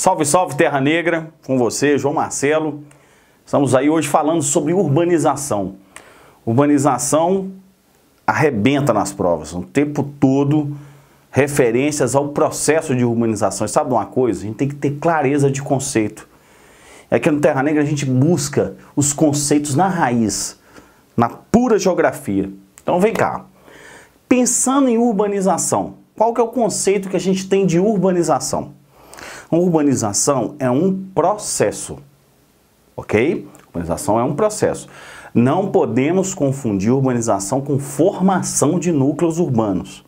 Salve, salve Terra Negra, com você, João Marcelo. Estamos aí hoje falando sobre urbanização. Urbanização arrebenta nas provas, o tempo todo referências ao processo de urbanização. E sabe uma coisa? A gente tem que ter clareza de conceito. Aqui é no Terra Negra a gente busca os conceitos na raiz, na pura geografia. Então vem cá. Pensando em urbanização, qual que é o conceito que a gente tem de urbanização? Urbanização é um processo, ok? Urbanização é um processo. Não podemos confundir urbanização com formação de núcleos urbanos.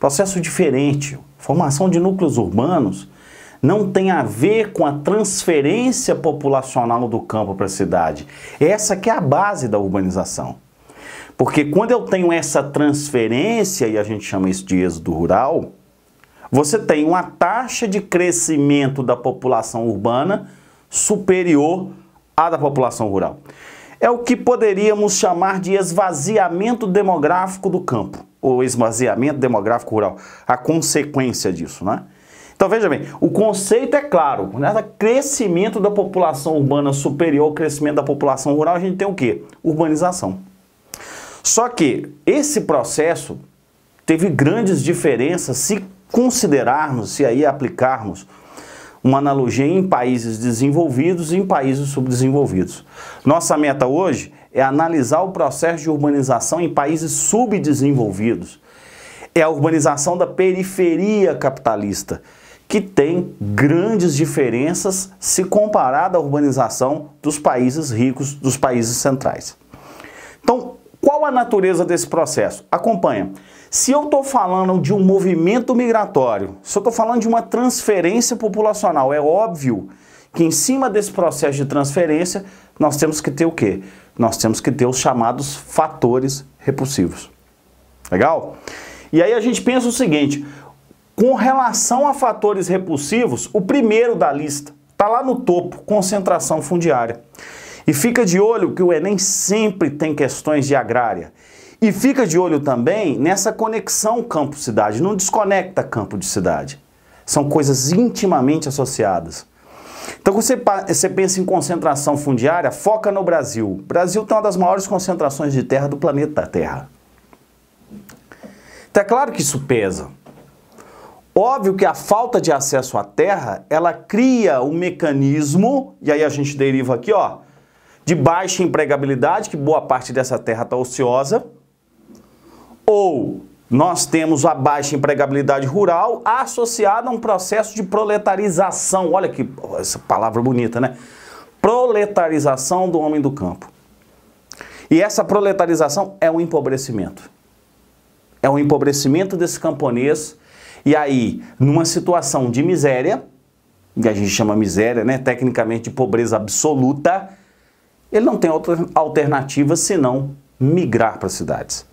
Processo diferente. Formação de núcleos urbanos não tem a ver com a transferência populacional do campo para a cidade. Essa que é a base da urbanização. Porque quando eu tenho essa transferência, e a gente chama isso de êxodo rural, você tem uma taxa de crescimento da população urbana superior à da população rural. É o que poderíamos chamar de esvaziamento demográfico do campo, ou esvaziamento demográfico rural, a consequência disso, né? Então veja bem, o conceito é claro, né? crescimento da população urbana superior ao crescimento da população rural, a gente tem o quê? Urbanização. Só que esse processo teve grandes diferenças, se considerarmos e aí aplicarmos uma analogia em países desenvolvidos e em países subdesenvolvidos. Nossa meta hoje é analisar o processo de urbanização em países subdesenvolvidos. É a urbanização da periferia capitalista, que tem grandes diferenças se comparada à urbanização dos países ricos, dos países centrais. Então, qual a natureza desse processo? Acompanha. Se eu estou falando de um movimento migratório, se eu estou falando de uma transferência populacional, é óbvio que em cima desse processo de transferência nós temos que ter o quê? Nós temos que ter os chamados fatores repulsivos. Legal? E aí a gente pensa o seguinte, com relação a fatores repulsivos, o primeiro da lista está lá no topo, concentração fundiária. E fica de olho que o Enem sempre tem questões de agrária. E fica de olho também nessa conexão campo-cidade, não desconecta campo de cidade. São coisas intimamente associadas. Então, você, você pensa em concentração fundiária, foca no Brasil. O Brasil tem uma das maiores concentrações de terra do planeta Terra. Então, é claro que isso pesa. Óbvio que a falta de acesso à terra, ela cria um mecanismo, e aí a gente deriva aqui, ó, de baixa empregabilidade, que boa parte dessa terra está ociosa, ou nós temos a baixa empregabilidade rural associada a um processo de proletarização. Olha que essa palavra bonita, né? Proletarização do homem do campo. E essa proletarização é um empobrecimento. É um empobrecimento desse camponês. E aí, numa situação de miséria, que a gente chama miséria, né? Tecnicamente de pobreza absoluta, ele não tem outra alternativa senão migrar para as cidades.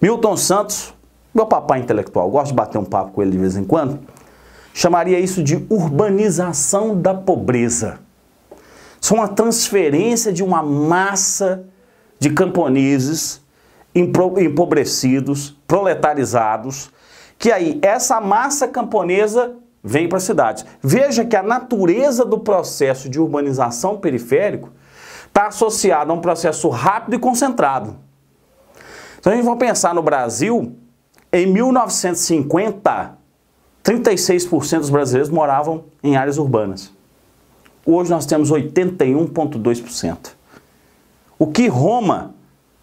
Milton Santos, meu papai intelectual, gosto de bater um papo com ele de vez em quando, chamaria isso de urbanização da pobreza. É uma transferência de uma massa de camponeses empobrecidos, proletarizados, que aí essa massa camponesa vem para as cidades. Veja que a natureza do processo de urbanização periférico está associado a um processo rápido e concentrado. Então a gente vai pensar no Brasil, em 1950, 36% dos brasileiros moravam em áreas urbanas. Hoje nós temos 81,2%. O que Roma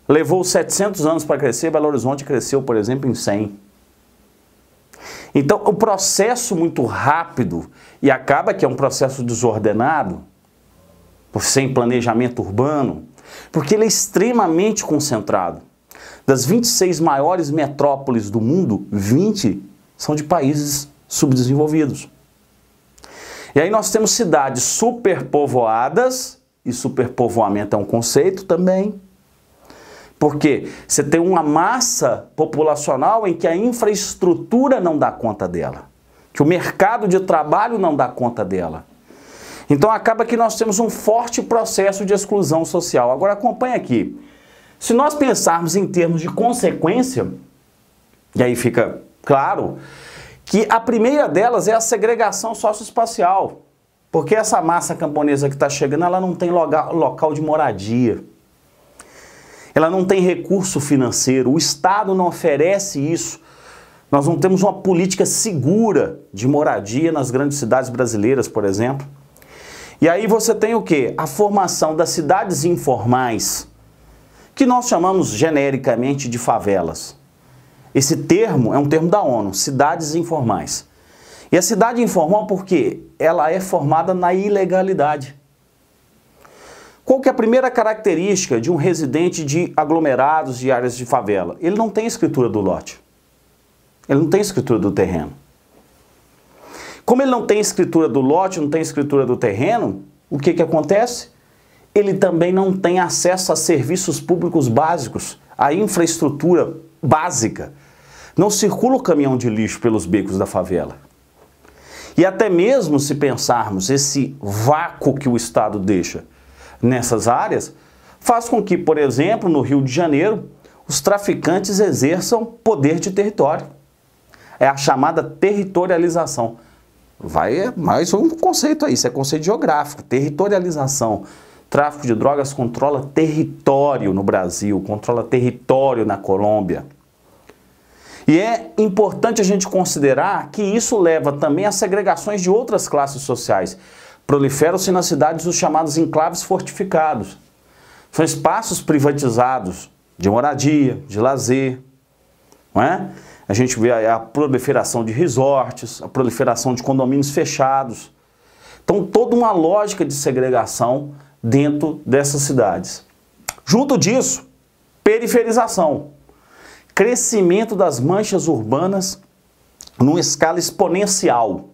levou 700 anos para crescer, Belo Horizonte cresceu, por exemplo, em 100. Então, o processo muito rápido e acaba que é um processo desordenado, por sem planejamento urbano, porque ele é extremamente concentrado. Das 26 maiores metrópoles do mundo, 20 são de países subdesenvolvidos. E aí nós temos cidades superpovoadas, e superpovoamento é um conceito também, porque você tem uma massa populacional em que a infraestrutura não dá conta dela, que o mercado de trabalho não dá conta dela. Então acaba que nós temos um forte processo de exclusão social. Agora acompanha aqui. Se nós pensarmos em termos de consequência, e aí fica claro que a primeira delas é a segregação socioespacial, porque essa massa camponesa que está chegando, ela não tem local de moradia, ela não tem recurso financeiro, o Estado não oferece isso. Nós não temos uma política segura de moradia nas grandes cidades brasileiras, por exemplo. E aí você tem o que? A formação das cidades informais, que nós chamamos genericamente de favelas. Esse termo é um termo da ONU, cidades informais. E a cidade informal porque ela é formada na ilegalidade. Qual que é a primeira característica de um residente de aglomerados e áreas de favela? Ele não tem escritura do lote. Ele não tem escritura do terreno. Como ele não tem escritura do lote, não tem escritura do terreno, o que, que acontece? Ele também não tem acesso a serviços públicos básicos, a infraestrutura básica. Não circula o caminhão de lixo pelos becos da favela. E até mesmo se pensarmos esse vácuo que o Estado deixa nessas áreas, faz com que, por exemplo, no Rio de Janeiro, os traficantes exerçam poder de território. É a chamada territorialização. Vai é mais um conceito aí, isso é conceito geográfico, territorialização. Tráfico de drogas controla território no Brasil, controla território na Colômbia. E é importante a gente considerar que isso leva também a segregações de outras classes sociais. Proliferam-se nas cidades os chamados enclaves fortificados. São espaços privatizados de moradia, de lazer, não é? A gente vê a proliferação de resorts, a proliferação de condomínios fechados. Então, toda uma lógica de segregação dentro dessas cidades. Junto disso, periferização, crescimento das manchas urbanas numa escala exponencial.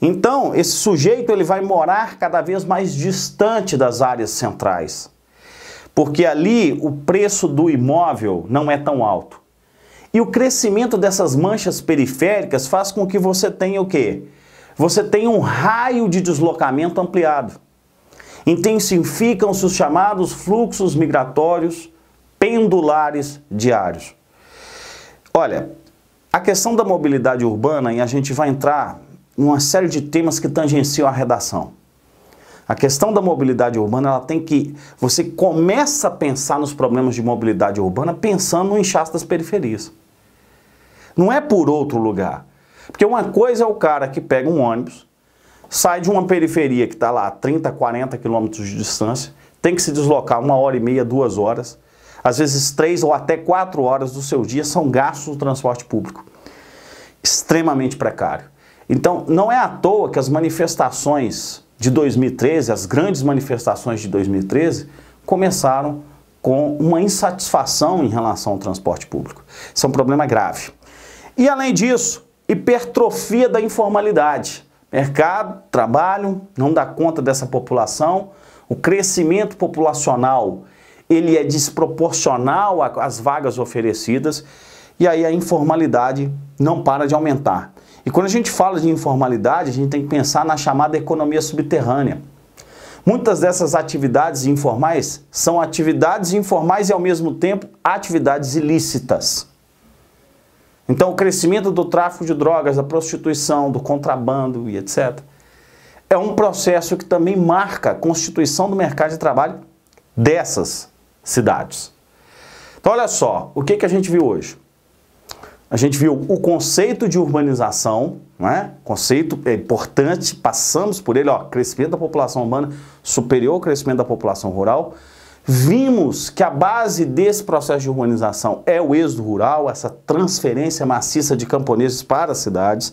Então, esse sujeito ele vai morar cada vez mais distante das áreas centrais, porque ali o preço do imóvel não é tão alto. E o crescimento dessas manchas periféricas faz com que você tenha o quê? Você tenha um raio de deslocamento ampliado. Intensificam-se os chamados fluxos migratórios pendulares diários. Olha, a questão da mobilidade urbana, e a gente vai entrar em uma série de temas que tangenciam a redação. A questão da mobilidade urbana, ela tem que. Você começa a pensar nos problemas de mobilidade urbana pensando no inchaço das periferias. Não é por outro lugar. Porque uma coisa é o cara que pega um ônibus, sai de uma periferia que está lá a 30, 40 quilômetros de distância, tem que se deslocar uma hora e meia, duas horas. Às vezes, três ou até quatro horas do seu dia são gastos no transporte público. Extremamente precário. Então, não é à toa que as manifestações de 2013, as grandes manifestações de 2013, começaram com uma insatisfação em relação ao transporte público. Isso é um problema grave. E além disso, hipertrofia da informalidade. Mercado, trabalho, não dá conta dessa população. O crescimento populacional ele é desproporcional às vagas oferecidas e aí a informalidade não para de aumentar. E quando a gente fala de informalidade, a gente tem que pensar na chamada economia subterrânea. Muitas dessas atividades informais são atividades informais e, ao mesmo tempo, atividades ilícitas. Então, o crescimento do tráfico de drogas, da prostituição, do contrabando e etc. é um processo que também marca a constituição do mercado de trabalho dessas cidades. Então, olha só, o que, que a gente viu hoje? a gente viu o conceito de urbanização, né? conceito é importante, passamos por ele, ó, crescimento da população urbana superior ao crescimento da população rural. Vimos que a base desse processo de urbanização é o êxodo rural, essa transferência maciça de camponeses para as cidades.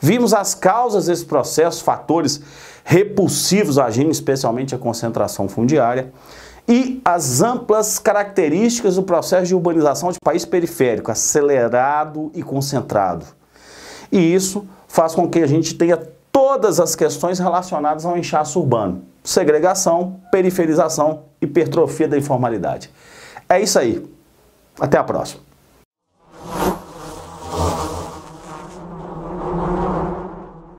Vimos as causas desse processo, fatores repulsivos agindo, especialmente a concentração fundiária e as amplas características do processo de urbanização de país periférico, acelerado e concentrado. E isso faz com que a gente tenha todas as questões relacionadas ao inchaço urbano: segregação, periferização, hipertrofia da informalidade. É isso aí. Até a próxima.